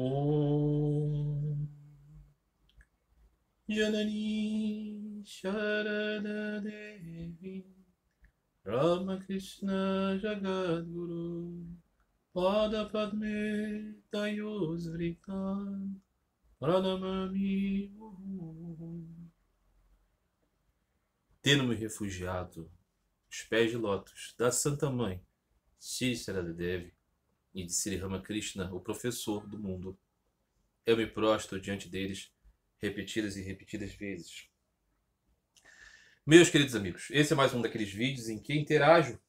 Om Janani Sharada Devi Ramakrishna Jagadguru Pada Padme Tayos Vritan Pranamami Tendo-me refugiado os pés de lótus da Santa Mãe, Cícera Devi, e de Sri Ramakrishna, o professor do mundo. Eu me prostro diante deles repetidas e repetidas vezes. Meus queridos amigos, esse é mais um daqueles vídeos em que interajo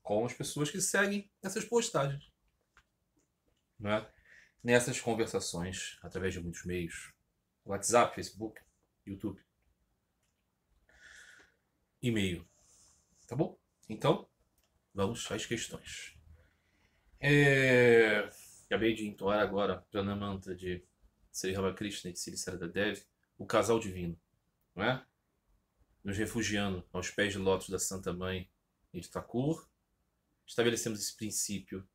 com as pessoas que seguem essas postagens. Né? Nessas conversações, através de muitos meios, WhatsApp, Facebook, YouTube, e-mail. Tá bom? Então, vamos às questões. É... Acabei de entoar agora Pranamanta de Sri Ramakrishna e de Sri Saradadev, o casal divino, não é? Nos refugiando aos pés de lótus da Santa Mãe e de Thakur, estabelecemos esse princípio,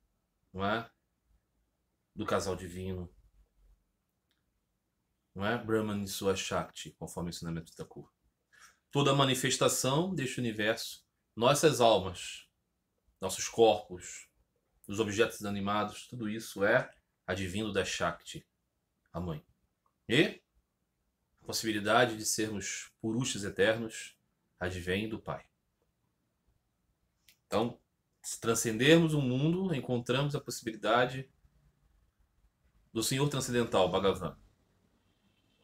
não é? Do casal divino, não é? Brahman e sua Shakti, conforme o ensinamento de Thakur. Toda manifestação deste universo, nossas almas, nossos corpos, os objetos animados, tudo isso é advindo da Shakti, a mãe. E a possibilidade de sermos purushas eternos advém do Pai. Então, se transcendermos o mundo, encontramos a possibilidade do Senhor Transcendental, Bhagavan.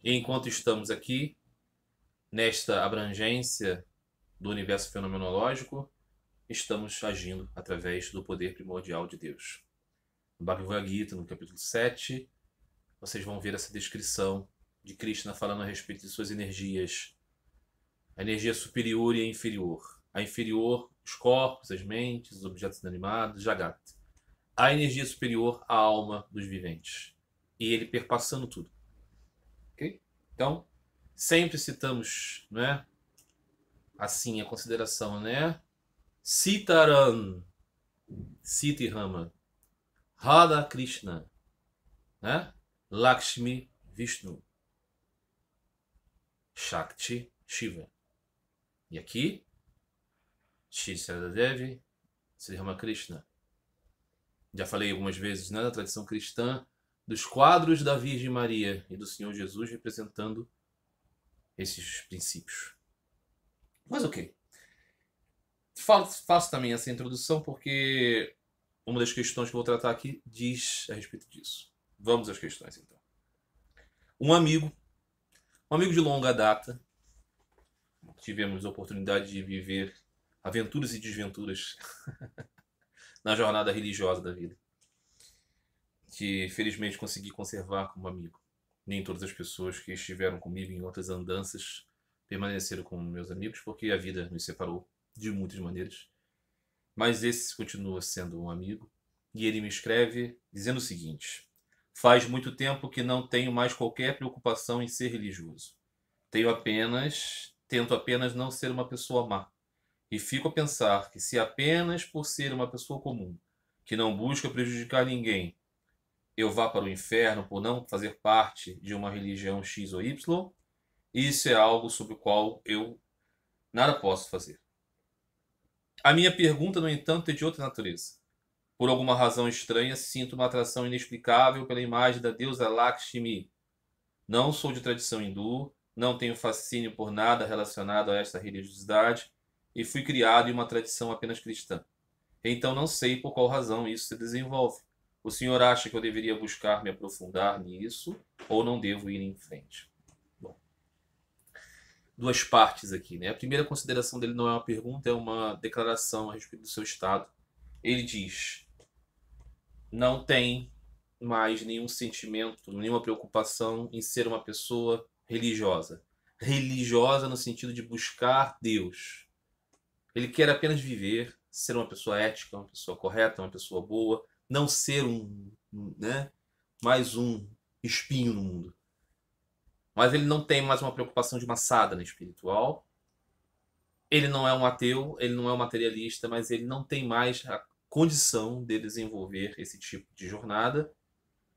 E enquanto estamos aqui, nesta abrangência do universo fenomenológico, estamos agindo através do poder primordial de Deus. No Bhagavad Gita, no capítulo 7, vocês vão ver essa descrição de Krishna falando a respeito de suas energias. A energia superior e a inferior. A inferior, os corpos, as mentes, os objetos inanimados, Jagat. A energia superior, a alma dos viventes. E ele perpassando tudo. Okay? Então, sempre citamos, né? Assim, a consideração, né? Siti Rama, Radha Krishna, né? Lakshmi Vishnu, Shakti Shiva. E aqui, Shisada Devi, Sri Ramakrishna. Já falei algumas vezes né, na tradição cristã dos quadros da Virgem Maria e do Senhor Jesus representando esses princípios. Mas o que? faço, também essa introdução porque uma das questões que vou tratar aqui diz a respeito disso. Vamos às questões então. Um amigo, um amigo de longa data, tivemos a oportunidade de viver aventuras e desventuras na jornada religiosa da vida, que felizmente consegui conservar como amigo. Nem todas as pessoas que estiveram comigo em outras andanças permaneceram como meus amigos, porque a vida nos separou de muitas maneiras. Mas esse continua sendo um amigo e ele me escreve dizendo o seguinte: Faz muito tempo que não tenho mais qualquer preocupação em ser religioso. Tenho apenas, tento apenas não ser uma pessoa má. E fico a pensar que se apenas por ser uma pessoa comum, que não busca prejudicar ninguém, eu vá para o inferno por não fazer parte de uma religião X ou Y, isso é algo sobre o qual eu nada posso fazer. A minha pergunta, no entanto, é de outra natureza. Por alguma razão estranha, sinto uma atração inexplicável pela imagem da deusa Lakshmi. Não sou de tradição hindu, não tenho fascínio por nada relacionado a esta religiosidade e fui criado em uma tradição apenas cristã. Então não sei por qual razão isso se desenvolve. O senhor acha que eu deveria buscar me aprofundar nisso ou não devo ir em frente? duas partes aqui. Né? A primeira consideração dele não é uma pergunta, é uma declaração a respeito do seu estado. Ele diz: não tem mais nenhum sentimento, nenhuma preocupação em ser uma pessoa religiosa. Religiosa no sentido de buscar Deus. Ele quer apenas viver, ser uma pessoa ética, uma pessoa correta, uma pessoa boa, não ser um, né, mais um espinho no mundo. Mas ele não tem mais uma preocupação de massada sadhana espiritual. Ele não é um ateu, ele não é um materialista, mas ele não tem mais a condição de desenvolver esse tipo de jornada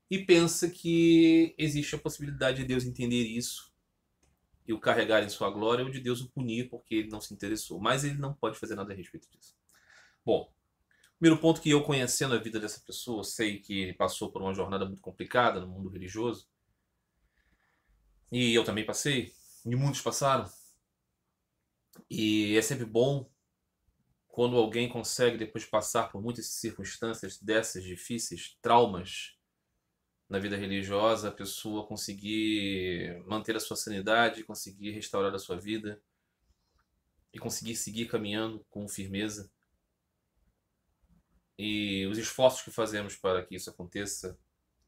e pensa que existe a possibilidade de Deus entender isso e o carregar em sua glória ou de Deus o punir porque ele não se interessou. Mas ele não pode fazer nada a respeito disso. Bom, primeiro ponto que eu conhecendo a vida dessa pessoa, sei que ele passou por uma jornada muito complicada no mundo religioso e eu também passei, e muitos passaram. E é sempre bom quando alguém consegue, depois de passar por muitas circunstâncias dessas difíceis, traumas na vida religiosa, a pessoa conseguir manter a sua sanidade, conseguir restaurar a sua vida e conseguir seguir caminhando com firmeza. E os esforços que fazemos para que isso aconteça,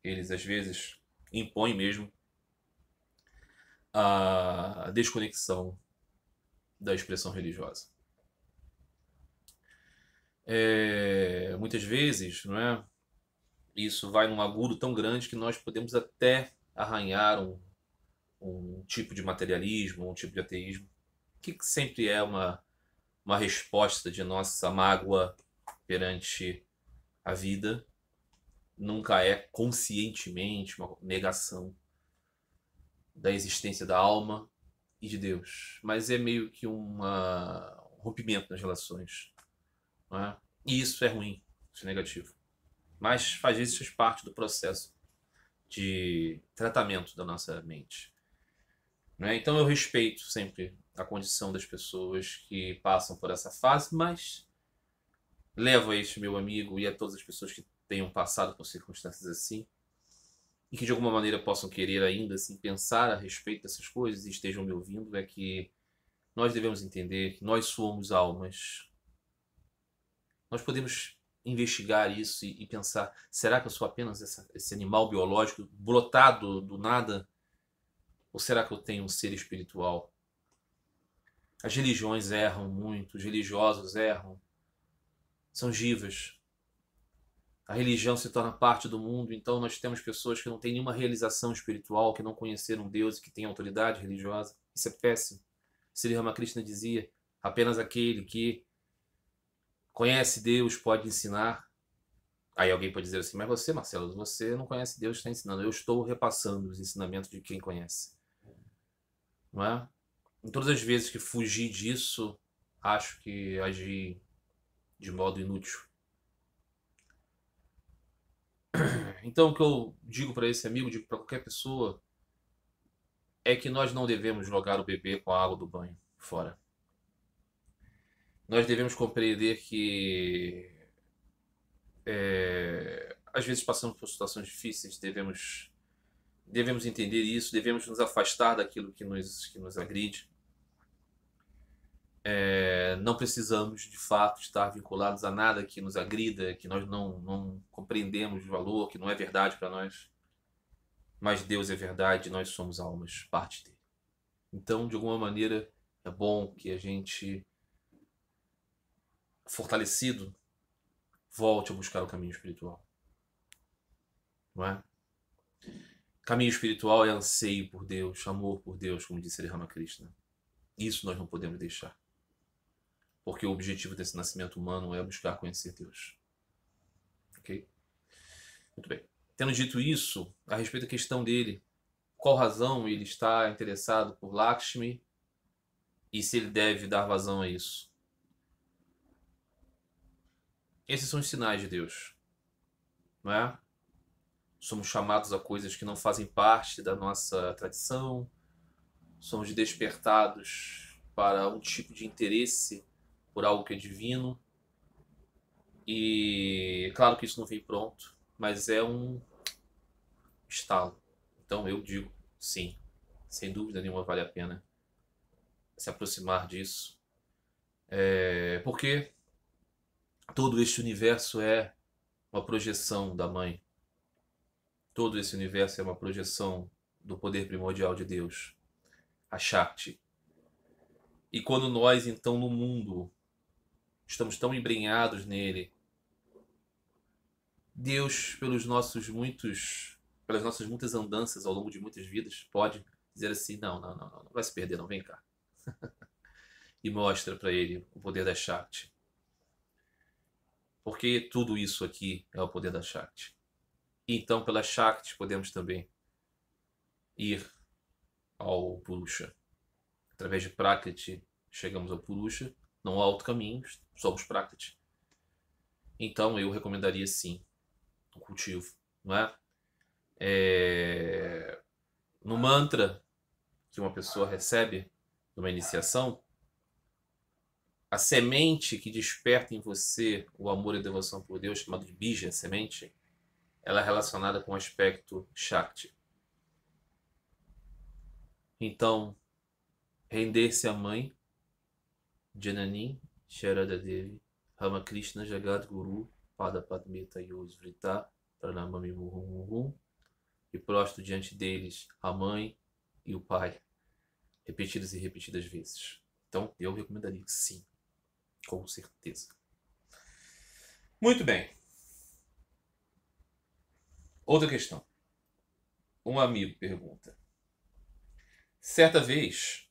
eles às vezes impõem mesmo a desconexão da expressão religiosa. É, muitas vezes, não é? Isso vai num agudo tão grande que nós podemos até arranhar um, um tipo de materialismo, um tipo de ateísmo, que sempre é uma, uma resposta de nossa mágoa perante a vida. Nunca é conscientemente uma negação da existência da alma e de Deus. Mas é meio que uma, um rompimento nas relações. É? E isso é ruim, isso é negativo. Mas faz isso faz parte do processo de tratamento da nossa mente. É? Então eu respeito sempre a condição das pessoas que passam por essa fase, mas levo a este meu amigo e a todas as pessoas que tenham passado por circunstâncias assim e que de alguma maneira possam querer ainda assim pensar a respeito dessas coisas e estejam me ouvindo é que nós devemos entender que nós somos almas. Nós podemos investigar isso e, e pensar: será que eu sou apenas essa, esse animal biológico brotado do nada? Ou será que eu tenho um ser espiritual? As religiões erram muito, os religiosos erram. São givas, a religião se torna parte do mundo, então nós temos pessoas que não têm nenhuma realização espiritual, que não conheceram Deus e que têm autoridade religiosa. Isso é péssimo. Sri Ramakrishna dizia: apenas aquele que conhece Deus pode ensinar. Aí alguém pode dizer assim: mas você, Marcelo, você não conhece Deus, está ensinando. Eu estou repassando os ensinamentos de quem conhece. Não é? todas as vezes que fugi disso, acho que agi de modo inútil. Então, o que eu digo para esse amigo, digo para qualquer pessoa, é que nós não devemos jogar o bebê com a água do banho fora. Nós devemos compreender que é, às vezes passamos por situações difíceis, devemos devemos entender isso, devemos nos afastar daquilo que nos que nos agride, é, não precisamos, de fato, estar vinculados a nada que nos agrida, que nós não, não compreendemos o valor, que não é verdade para nós. Mas Deus é verdade, nós somos almas, parte dele. Então, de alguma maneira, é bom que a gente, fortalecido, volte a buscar o caminho espiritual. Não é? Caminho espiritual é anseio por Deus, amor por Deus, como disse Sri Ramakrishna. Isso nós não podemos deixar porque o objetivo desse nascimento humano é buscar conhecer Deus. Ok? Muito bem. Tendo dito isso, a respeito da questão dele, qual razão ele está interessado por Lakshmi e se ele deve dar vazão a isso. Esses são os sinais de Deus, não é? Somos chamados a coisas que não fazem parte da nossa tradição, somos despertados para um tipo de interesse por algo que é divino. E claro que isso não vem pronto, mas é um estalo. Então eu digo sim, sem dúvida nenhuma vale a pena se aproximar disso. É, porque todo este universo é uma projeção da mãe. Todo esse universo é uma projeção do poder primordial de Deus, a Shakti. E quando nós, então, no mundo, estamos tão embrenhados nele. Deus, pelos nossos muitos, pelas nossas muitas andanças ao longo de muitas vidas, pode dizer assim: não, não, não, não, não vai se perder, não, vem cá. e mostra para ele o poder da Shakti. Porque tudo isso aqui é o poder da Shakti. E então, pela Shakti, podemos também ir ao Purusha. Através de Prakriti, chegamos ao Purusha não há outro caminho, somos prácticos Então eu recomendaria sim o cultivo, não é? é... No mantra que uma pessoa recebe numa iniciação, a semente que desperta em você o amor e devoção por Deus, chamado de bija, semente, ela é relacionada com o aspecto Shakti. Então, render-se à mãe Jananin Sharada Devi, Ramakrishna Jagat Guru, Pada Padmeta Yosvrita, Pranamami Muhum Muhum, e prosto diante deles a mãe e o pai, repetidas e repetidas vezes. Então, eu recomendaria que sim, com certeza. Muito bem. Outra questão. Um amigo pergunta. Certa vez,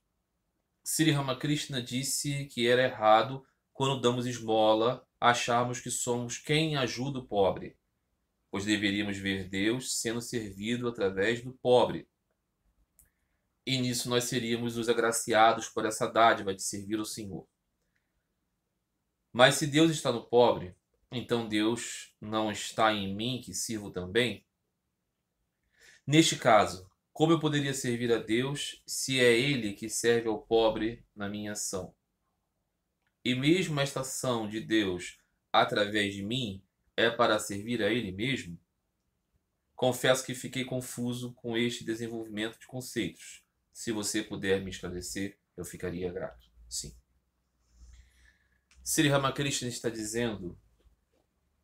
Sri Ramakrishna disse que era errado, quando damos esmola, acharmos que somos quem ajuda o pobre, pois deveríamos ver Deus sendo servido através do pobre. E nisso nós seríamos os agraciados por essa dádiva de servir o Senhor. Mas se Deus está no pobre, então Deus não está em mim que sirvo também? Neste caso, como eu poderia servir a Deus se é Ele que serve ao pobre na minha ação? E mesmo esta ação de Deus através de mim é para servir a Ele mesmo? Confesso que fiquei confuso com este desenvolvimento de conceitos. Se você puder me esclarecer, eu ficaria grato. Sim. Sri Ramakrishna está dizendo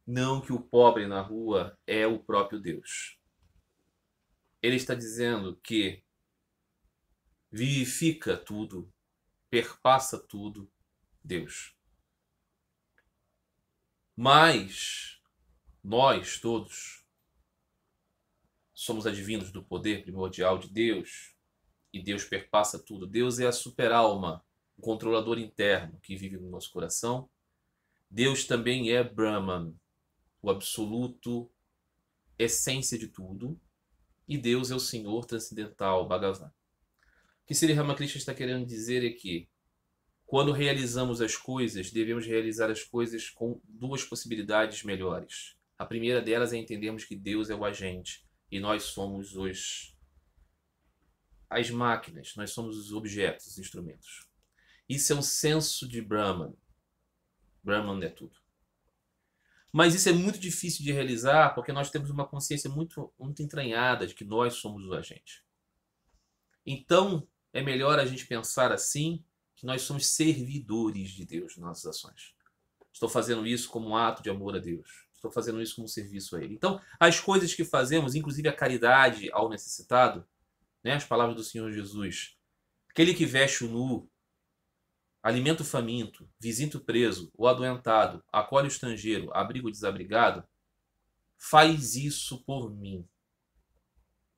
não que o pobre na rua é o próprio Deus ele está dizendo que vivifica tudo, perpassa tudo, Deus. Mas nós todos somos advindos do poder primordial de Deus e Deus perpassa tudo. Deus é a superalma, o controlador interno que vive no nosso coração. Deus também é Brahman, o absoluto essência de tudo, e Deus é o Senhor transcendental, Bhagavan. O que Sri Ramakrishna está querendo dizer é que quando realizamos as coisas, devemos realizar as coisas com duas possibilidades melhores. A primeira delas é entendermos que Deus é o agente e nós somos os as máquinas, nós somos os objetos, os instrumentos. Isso é um senso de Brahman. Brahman é tudo. Mas isso é muito difícil de realizar porque nós temos uma consciência muito, muito entranhada de que nós somos o agente. Então, é melhor a gente pensar assim, que nós somos servidores de Deus nas nossas ações. Estou fazendo isso como um ato de amor a Deus. Estou fazendo isso como um serviço a Ele. Então, as coisas que fazemos, inclusive a caridade ao necessitado, né, as palavras do Senhor Jesus, aquele que veste o nu, alimento faminto, visita o preso, o adoentado, acolhe o estrangeiro, abriga o desabrigado, faz isso por mim.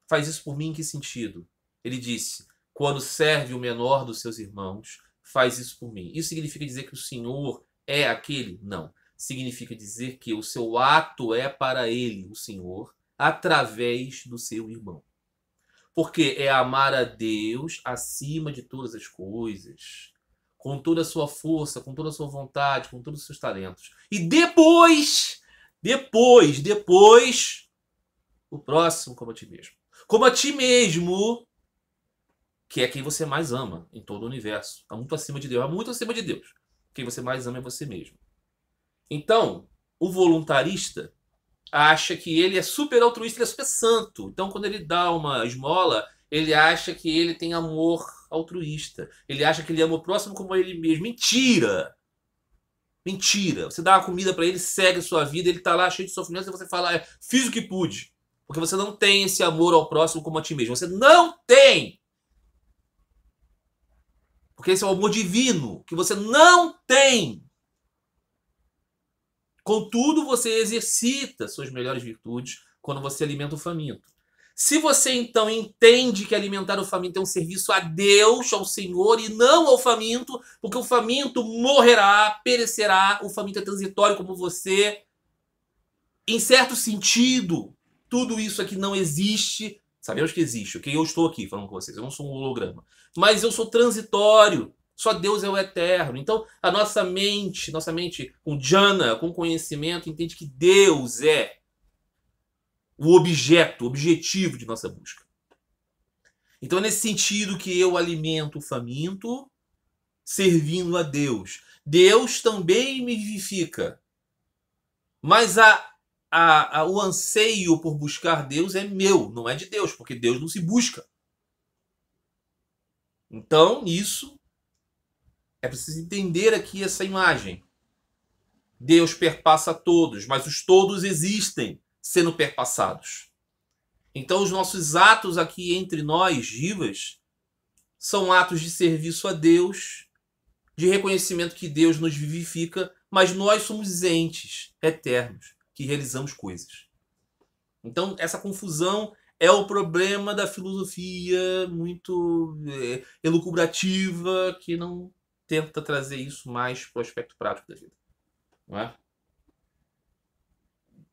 Faz isso por mim em que sentido? Ele disse: quando serve o menor dos seus irmãos, faz isso por mim. Isso significa dizer que o Senhor é aquele? Não. Significa dizer que o seu ato é para ele, o Senhor, através do seu irmão. Porque é amar a Deus acima de todas as coisas, com toda a sua força, com toda a sua vontade, com todos os seus talentos. E depois, depois, depois, o próximo como a ti mesmo. Como a ti mesmo, que é quem você mais ama em todo o universo. Está muito acima de Deus, está muito acima de Deus. Quem você mais ama é você mesmo. Então, o voluntarista acha que ele é super altruísta, ele é super santo. Então, quando ele dá uma esmola, ele acha que ele tem amor altruísta. Ele acha que ele ama o próximo como ele mesmo. Mentira! Mentira. Você dá uma comida para ele, segue sua vida, ele tá lá cheio de sofrimento e você fala, é, fiz o que pude. Porque você não tem esse amor ao próximo como a ti mesmo. Você não tem! Porque esse é o amor divino que você não tem. Contudo, você exercita suas melhores virtudes quando você alimenta o faminto. Se você então entende que alimentar o faminto é um serviço a Deus, ao Senhor e não ao faminto, porque o faminto morrerá, perecerá, o faminto é transitório como você. Em certo sentido, tudo isso aqui não existe. Sabemos que existe, ok? Eu estou aqui falando com vocês, eu não sou um holograma. Mas eu sou transitório. Só Deus é o eterno. Então, a nossa mente, nossa mente com jhana, com conhecimento, entende que Deus é o objeto, o objetivo de nossa busca. Então é nesse sentido que eu alimento o faminto, servindo a Deus. Deus também me vivifica. Mas a, a, a, o anseio por buscar Deus é meu, não é de Deus, porque Deus não se busca. Então, isso é preciso entender aqui essa imagem. Deus perpassa todos, mas os todos existem sendo perpassados. Então, os nossos atos aqui entre nós, vivas, são atos de serviço a Deus, de reconhecimento que Deus nos vivifica, mas nós somos entes eternos que realizamos coisas. Então, essa confusão é o problema da filosofia muito é, elucubrativa que não tenta trazer isso mais para o aspecto prático da vida. Não é?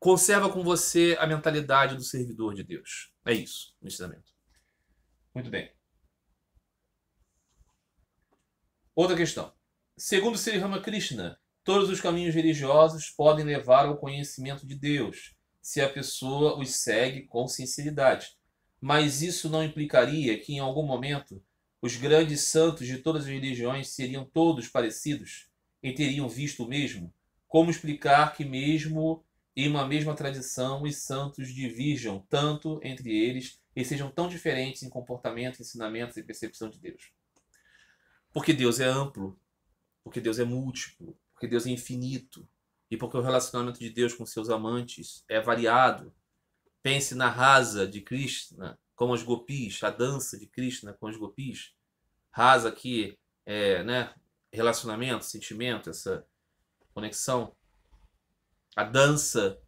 Conserva com você a mentalidade do servidor de Deus. É isso, o ensinamento. Muito bem. Outra questão. Segundo Sri Ramakrishna, todos os caminhos religiosos podem levar ao conhecimento de Deus, se a pessoa os segue com sinceridade. Mas isso não implicaria que, em algum momento, os grandes santos de todas as religiões seriam todos parecidos e teriam visto o mesmo? Como explicar que, mesmo e uma mesma tradição os santos divirjam tanto entre eles e sejam tão diferentes em comportamento, ensinamentos e percepção de Deus. Porque Deus é amplo, porque Deus é múltiplo, porque Deus é infinito e porque o relacionamento de Deus com seus amantes é variado. Pense na rasa de Krishna com os gopis, a dança de Krishna com os gopis. Rasa aqui é, né, relacionamento, sentimento, essa conexão a dança.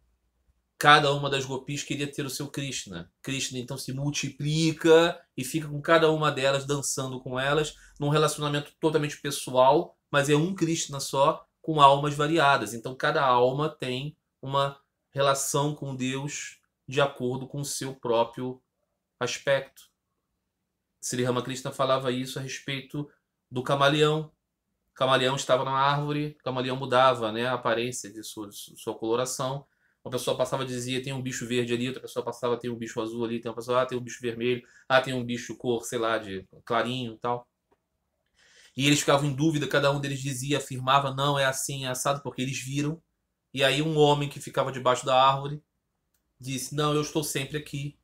Cada uma das gopis queria ter o seu Krishna. Krishna então se multiplica e fica com cada uma delas, dançando com elas, num relacionamento totalmente pessoal, mas é um Krishna só, com almas variadas. Então cada alma tem uma relação com Deus de acordo com o seu próprio aspecto. Sri Ramakrishna falava isso a respeito do camaleão, camaleão estava na árvore, o camaleão mudava né, a aparência de sua, sua coloração. Uma pessoa passava e dizia: tem um bicho verde ali, outra pessoa passava: tem um bicho azul ali, tem uma pessoa: ah, tem um bicho vermelho, ah, tem um bicho cor, sei lá, de clarinho e tal. E eles ficavam em dúvida, cada um deles dizia, afirmava: não, é assim, é assado, porque eles viram. E aí um homem que ficava debaixo da árvore disse: não, eu estou sempre aqui.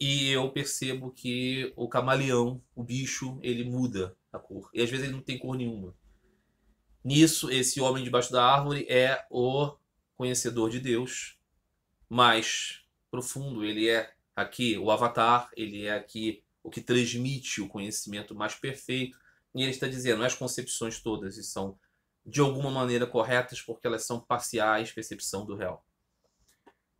E eu percebo que o camaleão, o bicho, ele muda a cor. E às vezes ele não tem cor nenhuma. Nisso, esse homem debaixo da árvore é o conhecedor de Deus mais profundo. Ele é aqui o avatar, ele é aqui o que transmite o conhecimento mais perfeito. E ele está dizendo, as concepções todas são de alguma maneira corretas porque elas são parciais percepção do real.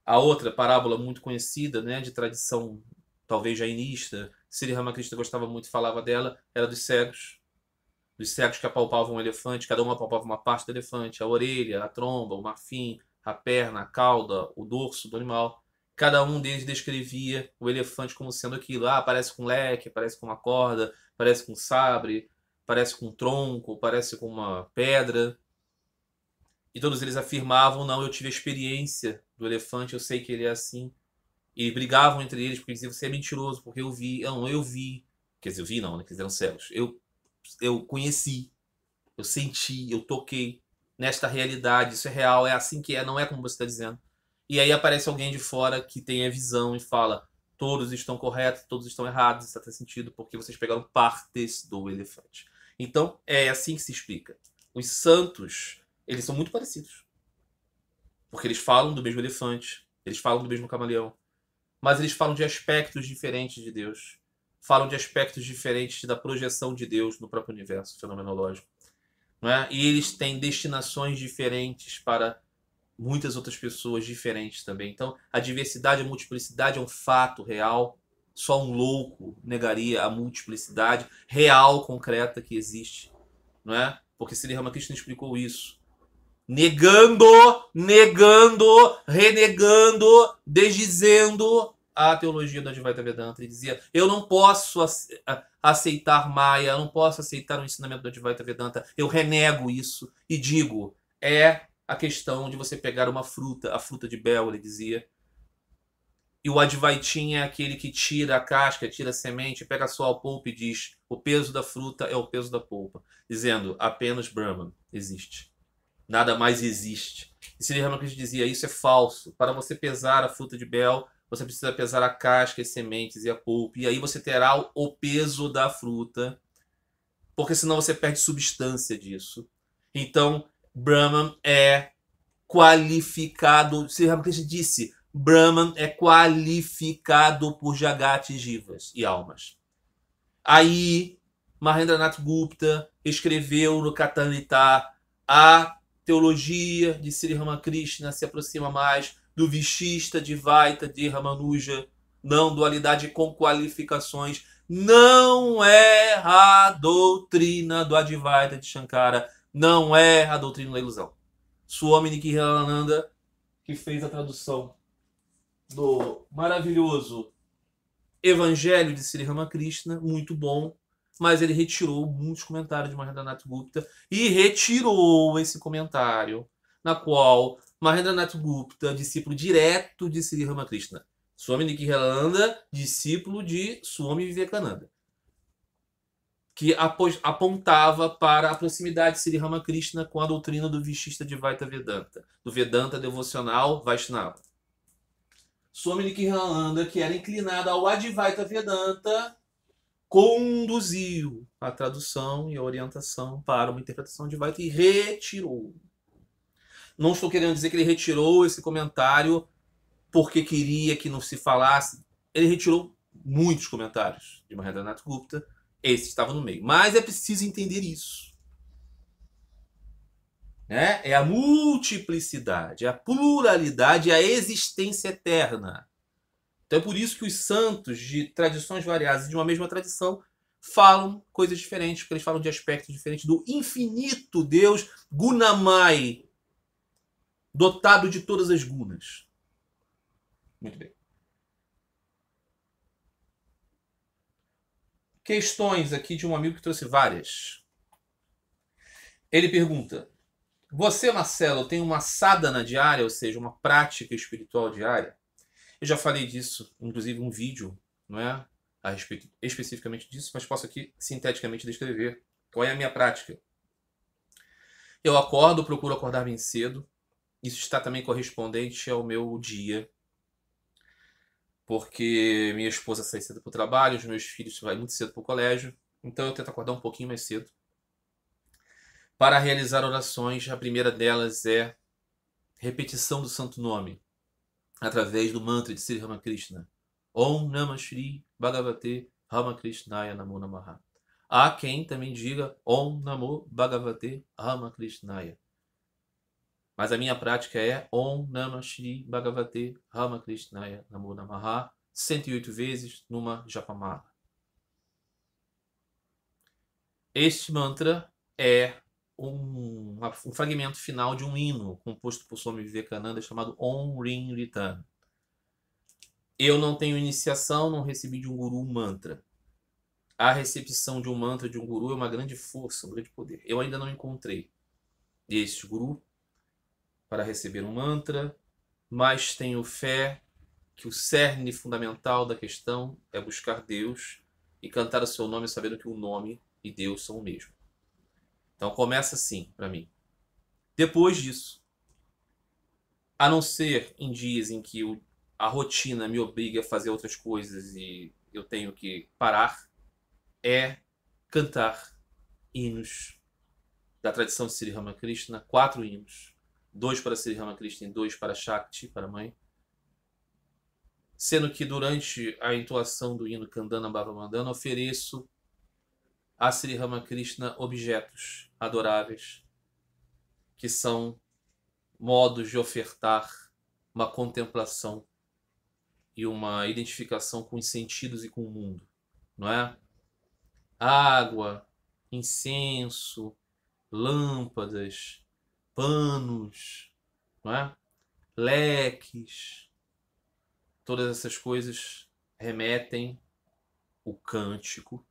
A outra parábola muito conhecida, né, de tradição talvez jainista, Sri Ramakrishna gostava muito, falava dela, era dos cegos. Dos cegos que apalpavam um elefante, cada um apalpava uma parte do elefante, a orelha, a tromba, o marfim, a perna, a cauda, o dorso do animal. Cada um deles descrevia o elefante como sendo aquilo. Ah, parece com um leque, parece com uma corda, parece com um sabre, parece com um tronco, parece com uma pedra. E todos eles afirmavam: não, eu tive a experiência do elefante, eu sei que ele é assim. E brigavam entre eles porque diziam: você é mentiroso, porque eu vi. Eu não, eu vi. Quer dizer, eu vi não, né? Que eles eram cegos. Eu, eu conheci, eu senti, eu toquei nesta realidade. Isso é real, é assim que é, não é como você está dizendo. E aí aparece alguém de fora que tem a visão e fala: todos estão corretos, todos estão errados, isso tá até sentido, porque vocês pegaram partes do elefante. Então, é assim que se explica. Os santos, eles são muito parecidos. Porque eles falam do mesmo elefante, eles falam do mesmo camaleão, mas eles falam de aspectos diferentes de Deus, falam de aspectos diferentes da projeção de Deus no próprio universo fenomenológico. É? E eles têm destinações diferentes para muitas outras pessoas diferentes também. Então, a diversidade, a multiplicidade é um fato real. Só um louco negaria a multiplicidade real, concreta que existe, não é? Porque Sri Ramakrishna explicou isso negando, negando, renegando, desdizendo a teologia da Advaita Vedanta. Ele dizia: eu não posso aceitar Maia, eu não posso aceitar o ensinamento da Advaita Vedanta, eu renego isso e digo: é a questão de você pegar uma fruta, a fruta de Bel, ele dizia. E o Advaitin é aquele que tira a casca, tira a semente, pega só a polpa e diz: o peso da fruta é o peso da polpa, dizendo apenas Brahman existe nada mais existe. E se dizia isso é falso. Para você pesar a fruta de Bel, você precisa pesar a casca, as sementes e a polpa. E aí você terá o peso da fruta, porque senão você perde substância disso. Então, Brahman é qualificado. Se ramakrishna disse, Brahman é qualificado por Jagati, Jivas e almas. Aí, Mahendranath Gupta escreveu no Katanita a teologia de Sri Ramakrishna se aproxima mais do Vishista de Vaita de Ramanuja. Não dualidade com qualificações. Não é a doutrina do Advaita de Shankara. Não é a doutrina da ilusão. Swami Hirananda, que fez a tradução do maravilhoso Evangelho de Sri Ramakrishna, muito bom, mas ele retirou muitos comentários de Mahendranath Gupta e retirou esse comentário na qual Mahendranath Gupta, discípulo direto de Sri Ramakrishna, Swami Nikhirananda, discípulo de Swami Vivekananda, que apontava para a proximidade de Sri Ramakrishna com a doutrina do Vishista Advaita Vedanta, do Vedanta devocional Vaishnava. Swami Nikhirananda, que era inclinado ao Advaita Vedanta, conduziu a tradução e a orientação para uma interpretação de Weiter e retirou. Não estou querendo dizer que ele retirou esse comentário porque queria que não se falasse. Ele retirou muitos comentários de Mahendra Gupta. Esse estava no meio. Mas é preciso entender isso. Né? É a multiplicidade, é a pluralidade, é a existência eterna. Então é por isso que os santos de tradições variadas e de uma mesma tradição falam coisas diferentes, porque eles falam de aspectos diferentes do infinito Deus Gunamai, dotado de todas as gunas. Muito bem. Questões aqui de um amigo que trouxe várias. Ele pergunta: Você, Marcelo, tem uma sadhana diária, ou seja, uma prática espiritual diária? Eu já falei disso, inclusive um vídeo, não é? A respeito especificamente disso, mas posso aqui sinteticamente descrever. Qual é a minha prática? Eu acordo, procuro acordar bem cedo. Isso está também correspondente ao meu dia, porque minha esposa sai cedo para o trabalho, os meus filhos vão muito cedo para o colégio, então eu tento acordar um pouquinho mais cedo para realizar orações. A primeira delas é repetição do Santo Nome através do mantra de Sri Ramakrishna. Om Namah Shri Bhagavate Ramakrishnaya Namo Namaha. Há quem também diga Om Namo Bhagavate Ramakrishnaya. Mas a minha prática é Om Namah Shri Bhagavate Ramakrishnaya Namo Namaha 108 vezes numa japamala. Este mantra é um, um fragmento final de um hino composto por Swami Vivekananda chamado Om Rin Ritan. Eu não tenho iniciação, não recebi de um guru um mantra. A recepção de um mantra de um guru é uma grande força, um grande poder. Eu ainda não encontrei este guru para receber um mantra, mas tenho fé que o cerne fundamental da questão é buscar Deus e cantar o seu nome sabendo que o nome e Deus são o mesmo. Então começa assim para mim. Depois disso, a não ser em dias em que a rotina me obriga a fazer outras coisas e eu tenho que parar, é cantar hinos da tradição de Sri Ramakrishna, quatro hinos, dois para Sri Ramakrishna e dois para Shakti, para a mãe. Sendo que durante a entoação do hino Kandana Bhavamandana ofereço a Sri Ramakrishna objetos adoráveis, que são modos de ofertar uma contemplação e uma identificação com os sentidos e com o mundo, não é? Água, incenso, lâmpadas, panos, não é? Leques, todas essas coisas remetem o cântico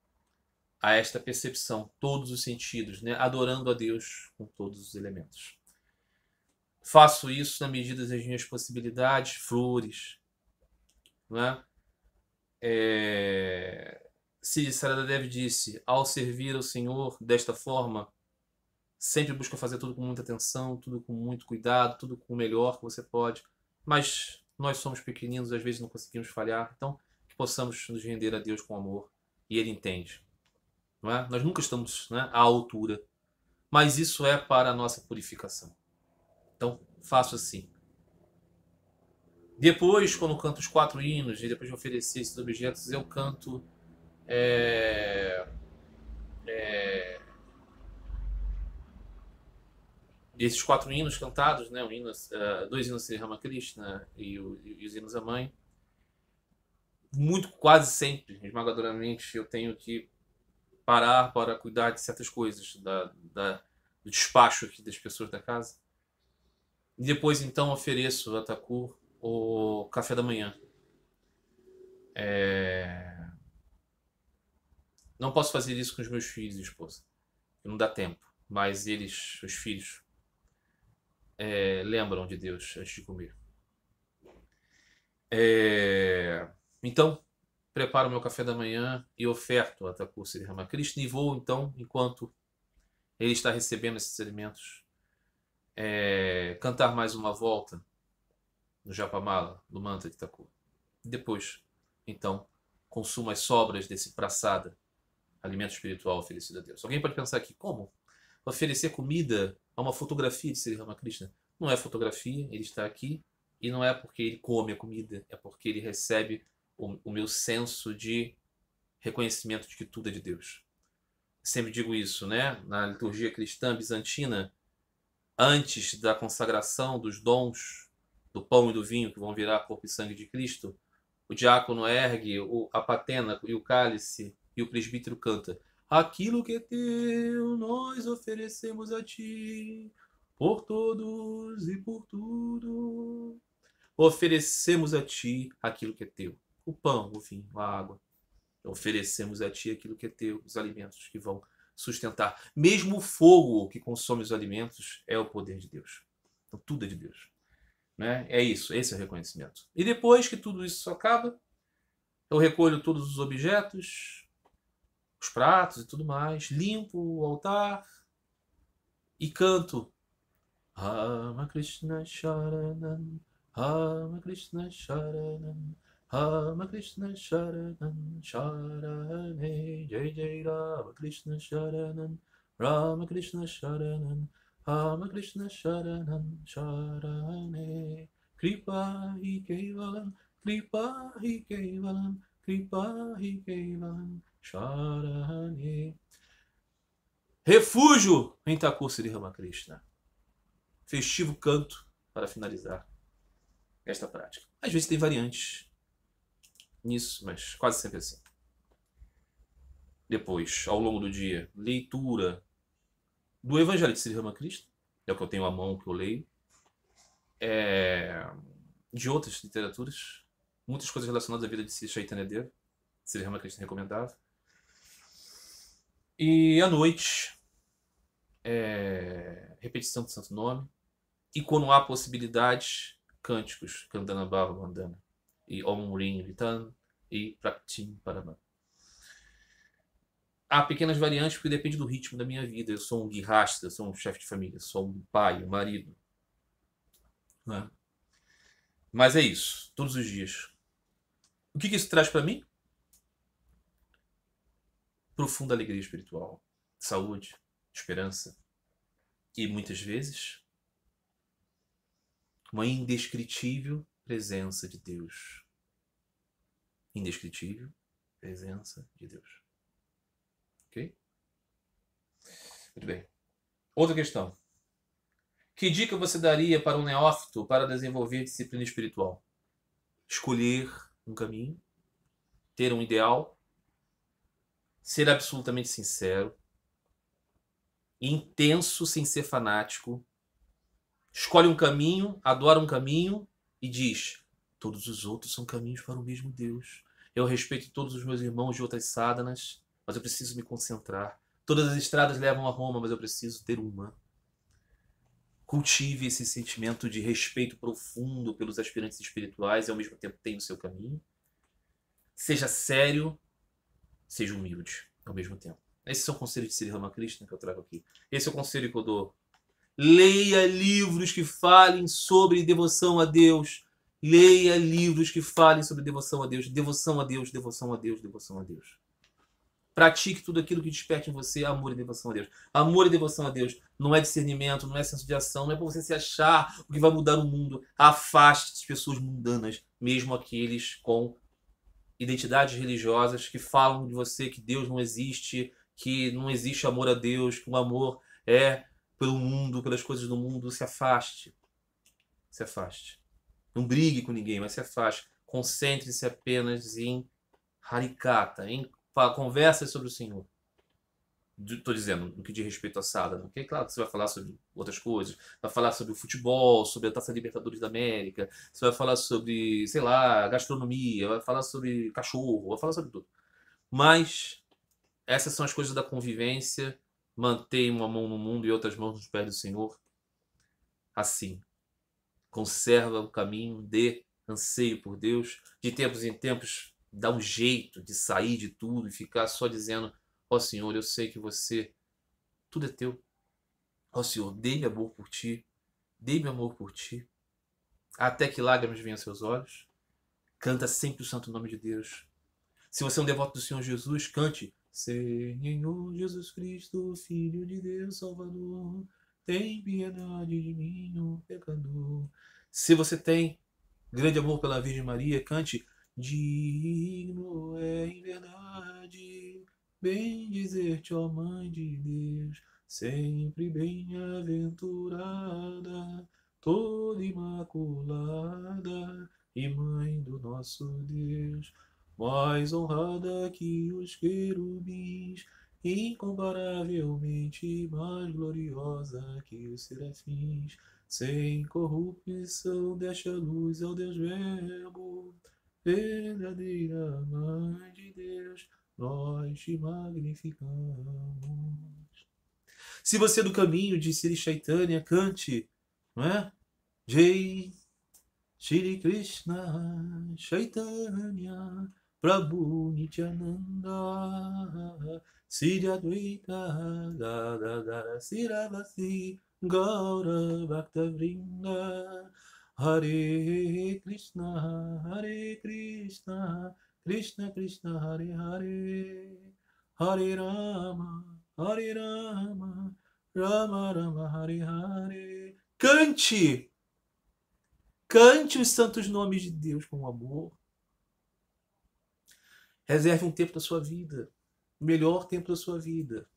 a esta percepção, todos os sentidos, né? adorando a Deus com todos os elementos. Faço isso na medida das minhas possibilidades, flores. Né? É... Cid é, deve disse: ao servir ao Senhor desta forma, sempre busca fazer tudo com muita atenção, tudo com muito cuidado, tudo com o melhor que você pode. Mas nós somos pequeninos, às vezes não conseguimos falhar, então que possamos nos render a Deus com amor e Ele entende. Não é? Nós nunca estamos né, à altura. Mas isso é para a nossa purificação. Então, faço assim. Depois, quando canto os quatro hinos e depois de oferecer esses objetos, eu canto. É, é, esses quatro hinos cantados, né, o hino, uh, dois hinos de Ramakrishna e, o, e os hinos da mãe, muito quase sempre, esmagadoramente, eu tenho que parar para cuidar de certas coisas, da, da, do despacho aqui das pessoas da casa. E depois, então, ofereço a Taku o café da manhã. É... Não posso fazer isso com os meus filhos e esposa. Não dá tempo. Mas eles, os filhos, é, lembram de Deus antes de comer. É... Então, preparo meu café da manhã e oferto a Thakur Sri Ramakrishna e vou então, enquanto ele está recebendo esses alimentos, é, cantar mais uma volta no Japamala, no mantra de Thakur. Depois, então, consumo as sobras desse praçada, alimento espiritual oferecido a Deus. Alguém pode pensar aqui, como oferecer comida a uma fotografia de Sri Ramakrishna? Não é fotografia, ele está aqui e não é porque ele come a comida, é porque ele recebe o, o meu senso de reconhecimento de que tudo é de Deus. Sempre digo isso, né? Na liturgia cristã bizantina, antes da consagração dos dons do pão e do vinho que vão virar corpo e sangue de Cristo, o diácono ergue a patena e o cálice e o presbítero canta: Aquilo que é teu nós oferecemos a ti, por todos e por tudo. Oferecemos a ti aquilo que é teu o pão, o vinho, a água. Então, oferecemos a ti aquilo que é teu, os alimentos que vão sustentar. Mesmo o fogo que consome os alimentos é o poder de Deus. Então, tudo é de Deus. Né? É isso, esse é o reconhecimento. E depois que tudo isso acaba, eu recolho todos os objetos, os pratos e tudo mais, limpo o altar e canto. Rama Krishna Charanam, Rama Krishna Charanam. Krishna Sharanam Sharane Jai Jai Ramakrishna Sharanam Ramakrishna Sharanam Krishna Sharanam Sharane Kripa Hi Kevalam Kripa Hi Kevalam Kripa Hi Kevalam Sharane Refúgio em Thakur Sri Ramakrishna. Festivo canto para finalizar esta prática. Às vezes tem variantes nisso, mas quase sempre assim. Depois, ao longo do dia, leitura do Evangelho de Sri Ramakrishna, é o que eu tenho à mão, que eu leio, é... de outras literaturas, muitas coisas relacionadas à vida de Sri Chaitanya Deva, Sri Ramakrishna recomendava. E à noite, é... repetição do Santo Nome, e quando há possibilidades, cânticos, Kandana Bhava Bandana e Om Rin Ritan e Praktim Paraman. Há pequenas variantes porque depende do ritmo da minha vida. Eu sou um guirrasta, sou um chefe de família, sou um pai, um marido. Né? Mas é isso, todos os dias. O que, que isso traz para mim? Profunda alegria espiritual, saúde, esperança e muitas vezes uma indescritível presença de Deus. Indescritível presença de Deus. Ok? Muito bem. Outra questão. Que dica você daria para um neófito para desenvolver disciplina espiritual? Escolher um caminho, ter um ideal, ser absolutamente sincero, intenso sem ser fanático. Escolhe um caminho, adora um caminho e diz: Todos os outros são caminhos para o mesmo Deus. Eu respeito todos os meus irmãos de outras sádanas, mas eu preciso me concentrar. Todas as estradas levam a Roma, mas eu preciso ter uma. Cultive esse sentimento de respeito profundo pelos aspirantes espirituais e ao mesmo tempo tenha o seu caminho. Seja sério, seja humilde ao mesmo tempo. Esses são conselhos de Sri Ramakrishna que eu trago aqui. Esse é o conselho que eu dou Leia livros que falem sobre devoção a Deus. Leia livros que falem sobre devoção a Deus, devoção a Deus, devoção a Deus, devoção a Deus. Pratique tudo aquilo que desperte em você amor e devoção a Deus. Amor e devoção a Deus não é discernimento, não é senso de ação, não é para você se achar o que vai mudar o mundo. Afaste as pessoas mundanas, mesmo aqueles com identidades religiosas que falam de você que Deus não existe, que não existe amor a Deus, que o amor é pelo mundo, pelas coisas do mundo, se afaste. Se afaste. Não brigue com ninguém, mas se afaste. Concentre-se apenas em harikata, em conversa sobre o Senhor. Estou dizendo, no que diz respeito à Sada, porque é claro que você vai falar sobre outras coisas, vai falar sobre o futebol, sobre a Taça Libertadores da América, você vai falar sobre, sei lá, gastronomia, vai falar sobre cachorro, vai falar sobre tudo. Mas essas são as coisas da convivência Mantém uma mão no mundo e outras mãos nos pés do Senhor. Assim, conserva o caminho de anseio por Deus. De tempos em tempos, dá um jeito de sair de tudo e ficar só dizendo: Ó oh, Senhor, eu sei que você, tudo é teu. Ó oh, Senhor, me amor por ti, dê-me amor por ti. Até que lágrimas venham aos seus olhos. Canta sempre o santo nome de Deus. Se você é um devoto do Senhor Jesus, cante Senhor Jesus Cristo, Filho de Deus Salvador, tem piedade de mim, o pecador. Se você tem grande amor pela Virgem Maria, cante Digno é em verdade, bem dizer-te, ó Mãe de Deus, sempre bem-aventurada, toda imaculada e Mãe do nosso Deus mais honrada que os querubins, incomparavelmente mais gloriosa que os serafins, sem corrupção desta luz ao Deus Verbo, verdadeira Mãe de Deus, nós te magnificamos. Se você é do caminho de Siri Chaitanya, cante, não é? Jai Shri Krishna Chaitanya Prabhu Nityananda Sira Dvaita Gadadara Siravasi Gaura Bhakta Vrinda Hare Krishna Hare Krishna Krishna Krishna Hare Hare Hare Rama Hare Rama Rama Rama Hare Hare Cante! Cante os santos nomes de Deus com amor Reserve um tempo da sua vida, o melhor tempo da sua vida.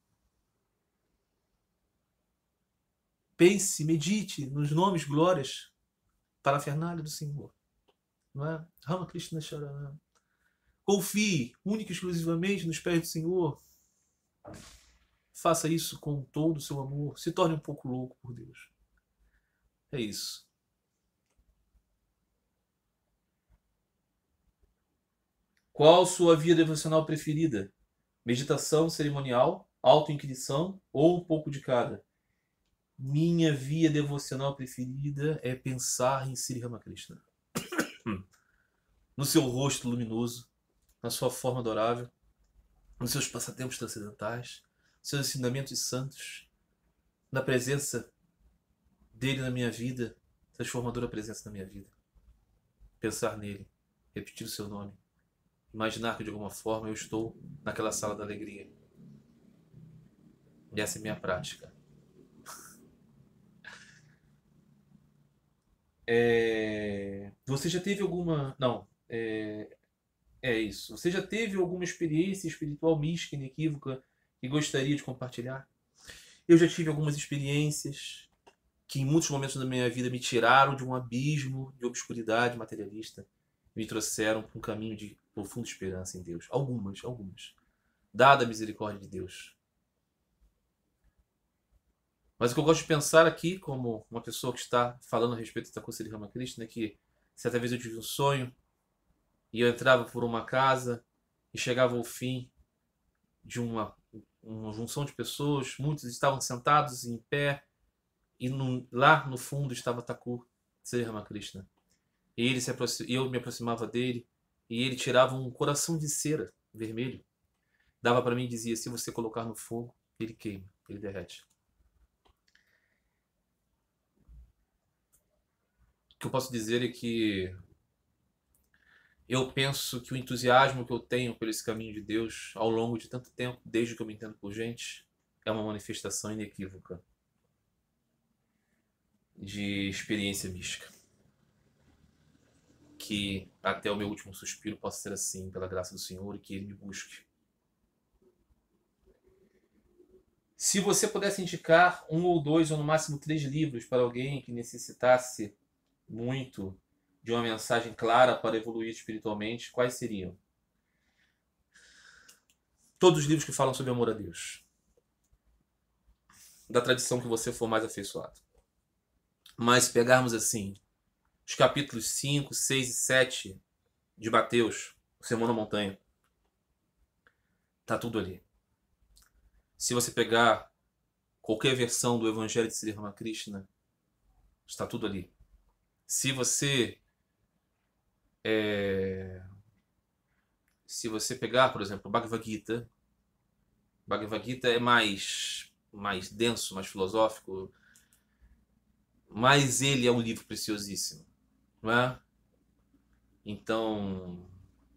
Pense, medite nos nomes, glórias, para a fernalha do Senhor. Não é? Rama Krishna Charanam. Confie única e exclusivamente nos pés do Senhor. Faça isso com todo o seu amor. Se torne um pouco louco por Deus. É isso. Qual sua via devocional preferida? Meditação cerimonial, auto autoinquisição ou um pouco de cada? Minha via devocional preferida é pensar em Sri Ramakrishna. No seu rosto luminoso, na sua forma adorável, nos seus passatempos transcendentais, seus ensinamentos santos, na presença dele na minha vida, transformadora presença na minha vida. Pensar nele, repetir o seu nome, imaginar que de alguma forma eu estou naquela sala da alegria. E essa é minha prática. É... Você já teve alguma. Não, é... é isso. Você já teve alguma experiência espiritual mística, inequívoca, que gostaria de compartilhar? Eu já tive algumas experiências que em muitos momentos da minha vida me tiraram de um abismo de obscuridade materialista me trouxeram para um caminho de profunda esperança em Deus. Algumas, algumas. Dada a misericórdia de Deus. Mas o que eu gosto de pensar aqui, como uma pessoa que está falando a respeito da Conselho Ramakrishna, é que certa vez eu tive um sonho e eu entrava por uma casa e chegava ao fim de uma, uma junção de pessoas, muitos estavam sentados em pé e no, lá no fundo estava Thakur Sri Ramakrishna. E ele se aproxim... eu me aproximava dele e ele tirava um coração de cera vermelho, dava para mim e dizia: se você colocar no fogo, ele queima, ele derrete. O que eu posso dizer é que eu penso que o entusiasmo que eu tenho por esse caminho de Deus ao longo de tanto tempo, desde que eu me entendo por gente, é uma manifestação inequívoca de experiência mística que até o meu último suspiro possa ser assim, pela graça do Senhor, e que Ele me busque. Se você pudesse indicar um ou dois, ou no máximo três livros para alguém que necessitasse muito de uma mensagem clara para evoluir espiritualmente, quais seriam? Todos os livros que falam sobre amor a Deus. Da tradição que você for mais afeiçoado. Mas pegarmos assim, os capítulos 5, 6 e 7 de Mateus, o Sermão na Montanha. Tá tudo ali. Se você pegar qualquer versão do Evangelho de Sri Ramakrishna, está tudo ali. Se você é... se você pegar, por exemplo, Bhagavad Gita, Bhagavad Gita é mais mais denso, mais filosófico, mas ele é um livro preciosíssimo não é? Então,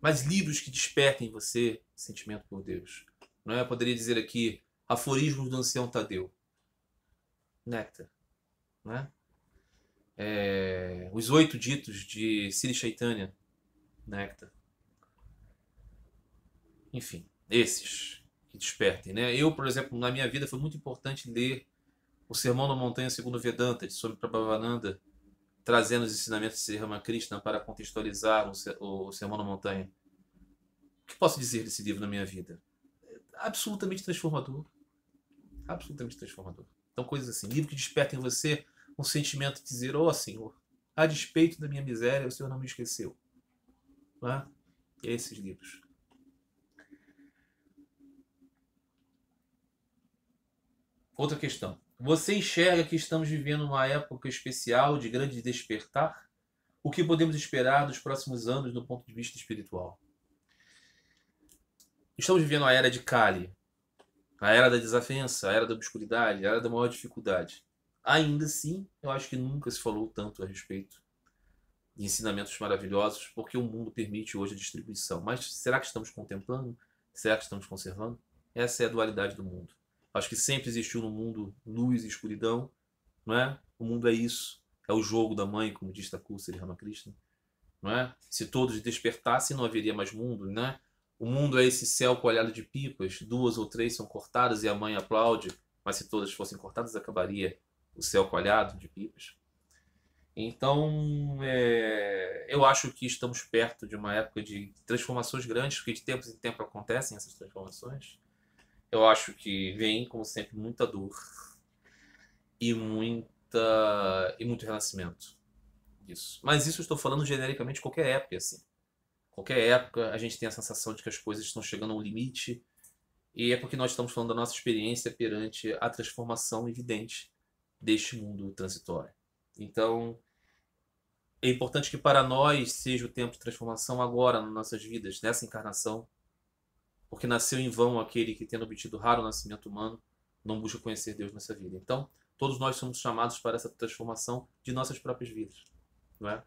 mas livros que despertem em você sentimento por Deus, não é? Eu poderia dizer aqui aforismos do ancião Tadeu, Néctar, né? É, os oito ditos de Siri Chaitanya, Néctar. Enfim, esses que despertem, né? Eu, por exemplo, na minha vida foi muito importante ler o Sermão da Montanha segundo Vedanta, de Swami Prabhavananda, trazendo os ensinamentos de Sri Ramakrishna para contextualizar o, o Sermão na Montanha. O que posso dizer desse livro na minha vida? É absolutamente transformador. Absolutamente transformador. Então, coisas assim. Livro que desperta em você um sentimento de dizer: Ó oh, Senhor, a despeito da minha miséria, o Senhor não me esqueceu. Não é? E é esses livros. Outra questão. Você enxerga que estamos vivendo uma época especial de grande despertar? O que podemos esperar dos próximos anos do ponto de vista espiritual? Estamos vivendo a era de Kali, a era da desavença, a era da obscuridade, a era da maior dificuldade. Ainda assim, eu acho que nunca se falou tanto a respeito de ensinamentos maravilhosos, porque o mundo permite hoje a distribuição. Mas será que estamos contemplando? Será que estamos conservando? Essa é a dualidade do mundo. Acho que sempre existiu no mundo luz e escuridão, não é? O mundo é isso, é o jogo da mãe, como diz Thakur Sri Ramakrishna, não é? Se todos despertassem, não haveria mais mundo, né? O mundo é esse céu coalhado de pipas, duas ou três são cortadas e a mãe aplaude, mas se todas fossem cortadas, acabaria o céu coalhado de pipas. Então, é, eu acho que estamos perto de uma época de transformações grandes, porque de tempos em tempo acontecem essas transformações. Eu acho que vem, como sempre, muita dor e muita e muito renascimento. Isso. Mas isso eu estou falando genericamente qualquer época, assim. Qualquer época a gente tem a sensação de que as coisas estão chegando ao limite e é porque nós estamos falando da nossa experiência perante a transformação evidente deste mundo transitório. Então, é importante que para nós seja o tempo de transformação agora nas nossas vidas, nessa encarnação, porque nasceu em vão aquele que, tendo obtido raro nascimento humano, não busca conhecer Deus nessa vida. Então, todos nós somos chamados para essa transformação de nossas próprias vidas, não é?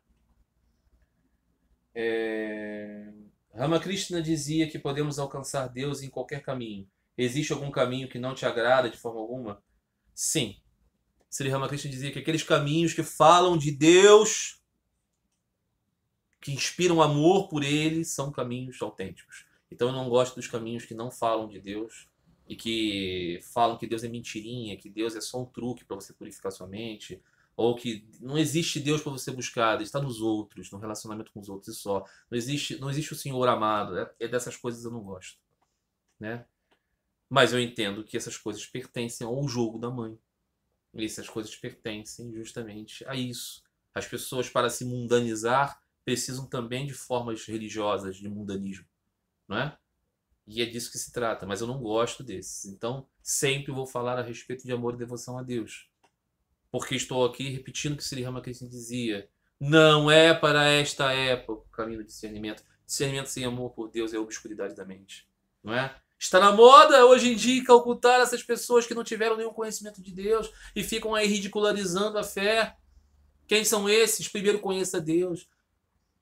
é... Ramakrishna dizia que podemos alcançar Deus em qualquer caminho. Existe algum caminho que não te agrada de forma alguma? Sim. Sri Ramakrishna dizia que aqueles caminhos que falam de Deus, que inspiram amor por ele, são caminhos autênticos. Então eu não gosto dos caminhos que não falam de Deus e que falam que Deus é mentirinha, que Deus é só um truque para você purificar sua mente, ou que não existe Deus para você buscar, está nos outros, no relacionamento com os outros e só. Não existe, não existe o Senhor amado. É, é dessas coisas eu não gosto, né? Mas eu entendo que essas coisas pertencem ao jogo da mãe. E essas coisas pertencem justamente a isso. As pessoas, para se mundanizar, precisam também de formas religiosas de mundanismo não é? E é disso que se trata, mas eu não gosto desses. Então, sempre vou falar a respeito de amor e devoção a Deus. Porque estou aqui repetindo o que Sri Ramakrishna dizia. Não é para esta época o caminho do discernimento. Discernimento sem amor por Deus é a obscuridade da mente. Não é? Está na moda hoje em dia ocultar essas pessoas que não tiveram nenhum conhecimento de Deus e ficam aí ridicularizando a fé. Quem são esses? Primeiro conheça Deus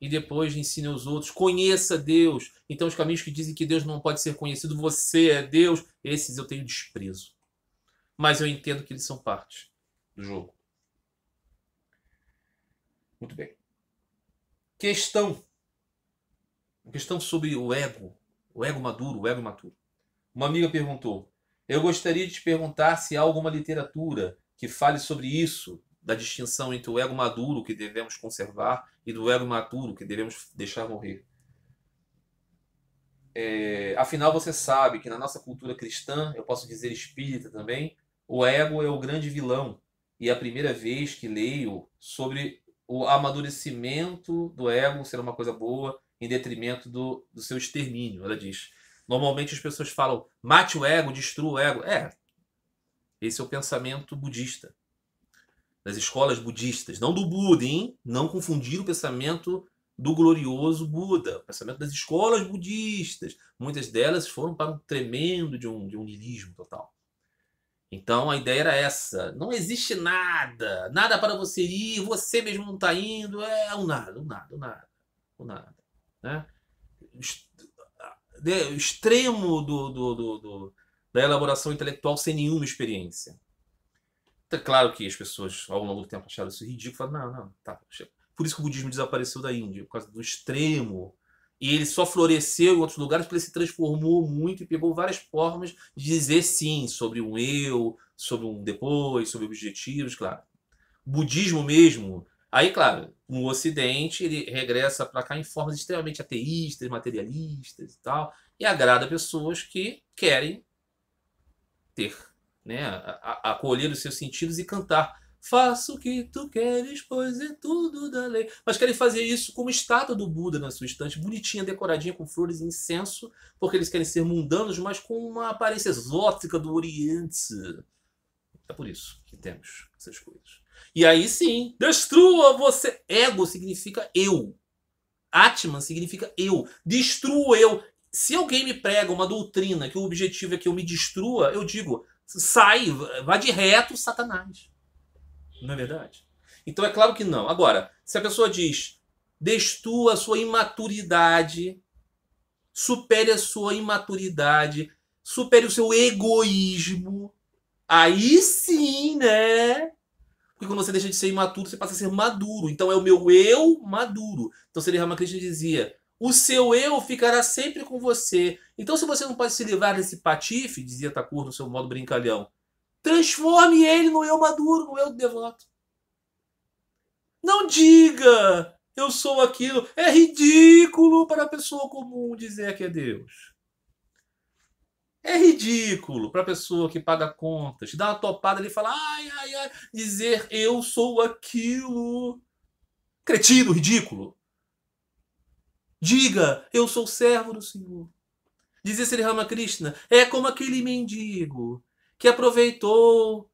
e depois ensine aos outros. Conheça Deus. Então, os caminhos que dizem que Deus não pode ser conhecido, você é Deus, esses eu tenho desprezo. Mas eu entendo que eles são parte do jogo. Muito bem. Questão. Questão sobre o ego. O ego maduro, o ego maturo. Uma amiga perguntou: Eu gostaria de te perguntar se há alguma literatura que fale sobre isso, da distinção entre o ego maduro que devemos conservar e do ego maturo que devemos deixar morrer. É, afinal, você sabe que na nossa cultura cristã, eu posso dizer espírita também, o ego é o grande vilão. E é a primeira vez que leio sobre o amadurecimento do ego ser uma coisa boa em detrimento do, do seu extermínio, ela diz. Normalmente as pessoas falam, mate o ego, destrua o ego. É, esse é o pensamento budista das escolas budistas, não do Buda, hein? Não confundir o pensamento do glorioso Buda, o pensamento das escolas budistas. Muitas delas foram para um tremendo de um, de um niilismo total. Então a ideia era essa: não existe nada, nada para você ir, você mesmo não está indo, é um nada, um nada, um nada, um nada. Né? O extremo do, do, do, do da elaboração intelectual sem nenhuma experiência. Tá claro que as pessoas ao longo do tempo acharam isso ridículo, falaram, não, não, tá. Por isso que o budismo desapareceu da Índia, por causa do extremo. E ele só floresceu em outros lugares porque ele se transformou muito e pegou várias formas de dizer sim sobre um eu, sobre um depois, sobre objetivos, claro. O budismo mesmo, Aí, claro, no Ocidente ele regressa para cá em formas extremamente ateístas, materialistas e tal, e agrada pessoas que querem ter né? acolher os seus sentidos e cantar. Faço o que tu queres, pois é tudo da lei. Mas querem fazer isso como estátua do Buda na sua estante, bonitinha, decoradinha com flores e incenso, porque eles querem ser mundanos, mas com uma aparência exótica do Oriente. É por isso que temos essas coisas. E aí sim, destrua você. Ego significa eu. Atman significa eu. Destrua eu. Se alguém me prega uma doutrina que o objetivo é que eu me destrua, eu digo, sai, vai de reto Satanás. Não é verdade? Então é claro que não. Agora, se a pessoa diz, destua a sua imaturidade, supere a sua imaturidade, supere o seu egoísmo, aí sim, né? Porque quando você deixa de ser imaturo, você passa a ser maduro. Então é o meu eu maduro. Então, se ele Ramakrishna dizia, o seu eu ficará sempre com você. Então, se você não pode se livrar desse patife, dizia Takur no seu modo brincalhão, transforme ele no eu maduro, no eu devoto. Não diga eu sou aquilo. É ridículo para a pessoa comum dizer que é Deus. É ridículo para a pessoa que paga contas, dá uma topada ali e fala, ai, ai, ai, dizer eu sou aquilo. Cretino, ridículo. Diga, eu sou servo do Senhor. Dizia Sri Ramakrishna, é como aquele mendigo que aproveitou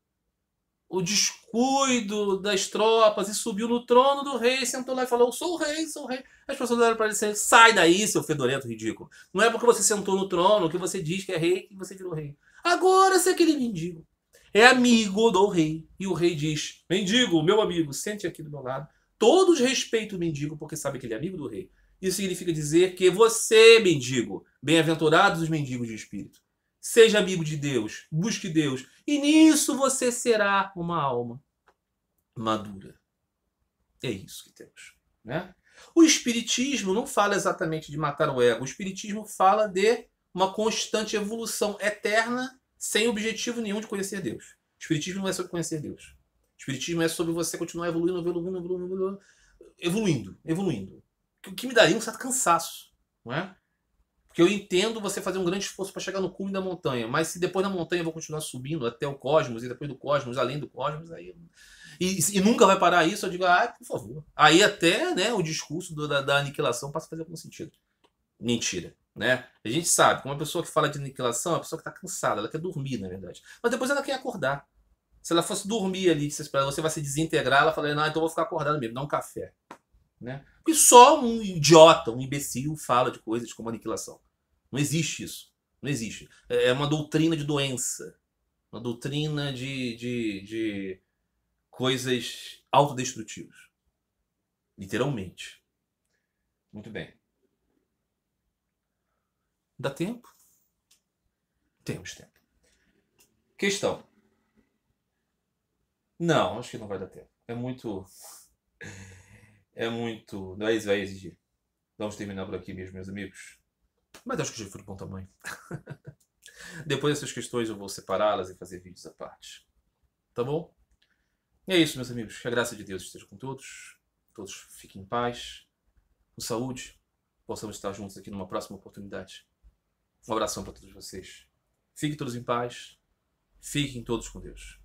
o descuido das tropas e subiu no trono do rei, sentou lá e falou: "Eu Sou o rei, sou o rei. As pessoas olharam para ele e Sai daí, seu fedorento ridículo. Não é porque você sentou no trono que você diz que é rei que você virou rei. Agora, se é aquele mendigo é amigo do rei, e o rei diz: Mendigo, meu amigo, sente aqui do meu lado. Todos respeitam o mendigo porque sabem que ele é amigo do rei. Isso significa dizer que você, mendigo, bem-aventurados os mendigos de espírito, seja amigo de Deus, busque Deus, e nisso você será uma alma madura. É isso que temos. Né? O Espiritismo não fala exatamente de matar o ego, o Espiritismo fala de uma constante evolução eterna sem objetivo nenhum de conhecer Deus. O Espiritismo não é sobre conhecer Deus. O Espiritismo é sobre você continuar evoluindo, evoluindo, evoluindo, evoluindo, evoluindo o que me daria um certo cansaço, não é? Porque eu entendo você fazer um grande esforço para chegar no cume da montanha, mas se depois da montanha eu vou continuar subindo até o cosmos e depois do cosmos, além do cosmos, aí e, e nunca vai parar isso, eu digo, ah, por favor. Aí até, né, o discurso do, da, da aniquilação passa a fazer algum sentido. Mentira. Né? A gente sabe que uma pessoa que fala de aniquilação é uma pessoa que está cansada, ela quer dormir, na verdade. Mas depois ela quer acordar. Se ela fosse dormir ali, você vai se desintegrar, ela fala não, então eu vou ficar acordado mesmo, dá um café. Né? só um idiota, um imbecil fala de coisas como aniquilação. Não existe isso. Não existe. É, é uma doutrina de doença. Uma doutrina de, de, de coisas autodestrutivas. Literalmente. Muito bem. Dá tempo? Temos tempo. Questão. Não, acho que não vai dar tempo. É muito é muito é isso, vai exigir. Vamos terminar por aqui mesmo, meus amigos. Mas acho que já foi bom tamanho. Depois dessas questões eu vou separá-las e fazer vídeos à parte. Tá bom? E é isso, meus amigos. Que a graça de Deus esteja com todos. Todos fiquem em paz, com saúde. Possamos estar juntos aqui numa próxima oportunidade. Um abração para todos vocês. Fiquem todos em paz. Fiquem todos com Deus.